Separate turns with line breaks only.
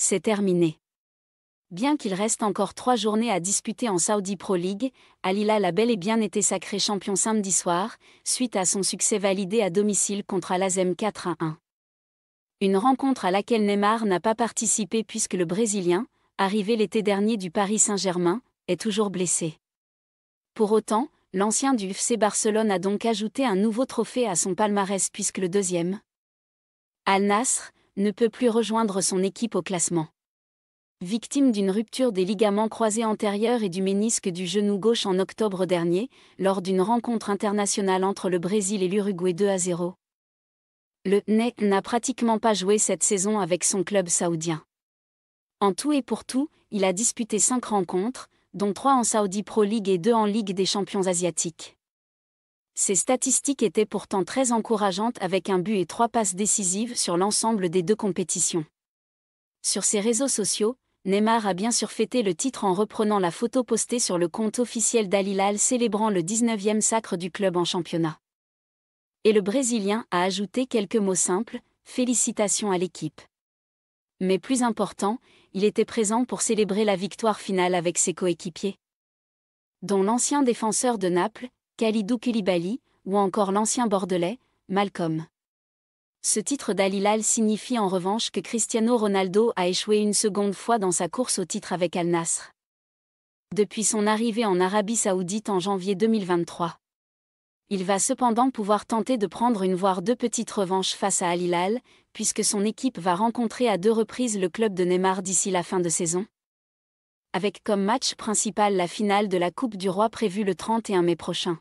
C'est terminé. Bien qu'il reste encore trois journées à disputer en Saudi Pro League, Alila l'a bel et bien été sacré champion samedi soir, suite à son succès validé à domicile contre Al-Azem 4 à 1. Une rencontre à laquelle Neymar n'a pas participé puisque le Brésilien, arrivé l'été dernier du Paris Saint-Germain, est toujours blessé. Pour autant, l'ancien du FC Barcelone a donc ajouté un nouveau trophée à son palmarès puisque le deuxième, Al Nasr, ne peut plus rejoindre son équipe au classement. Victime d'une rupture des ligaments croisés antérieurs et du ménisque du genou gauche en octobre dernier, lors d'une rencontre internationale entre le Brésil et l'Uruguay 2 à 0. Le Ney n'a pratiquement pas joué cette saison avec son club saoudien. En tout et pour tout, il a disputé cinq rencontres, dont 3 en Saudi Pro League et 2 en Ligue des champions asiatiques. Ces statistiques étaient pourtant très encourageantes avec un but et trois passes décisives sur l'ensemble des deux compétitions. Sur ses réseaux sociaux, Neymar a bien sûr fêté le titre en reprenant la photo postée sur le compte officiel d'Alilal célébrant le 19e sacre du club en championnat. Et le Brésilien a ajouté quelques mots simples, félicitations à l'équipe. Mais plus important, il était présent pour célébrer la victoire finale avec ses coéquipiers. Dont l'ancien défenseur de Naples, Kalidou Koulibaly, ou encore l'ancien Bordelais, Malcolm. Ce titre d'Alilal signifie en revanche que Cristiano Ronaldo a échoué une seconde fois dans sa course au titre avec Al Nasr. Depuis son arrivée en Arabie saoudite en janvier 2023. Il va cependant pouvoir tenter de prendre une voire deux petites revanches face à Alilal, puisque son équipe va rencontrer à deux reprises le club de Neymar d'ici la fin de saison. Avec comme match principal la finale de la Coupe du Roi prévue le 31 mai prochain.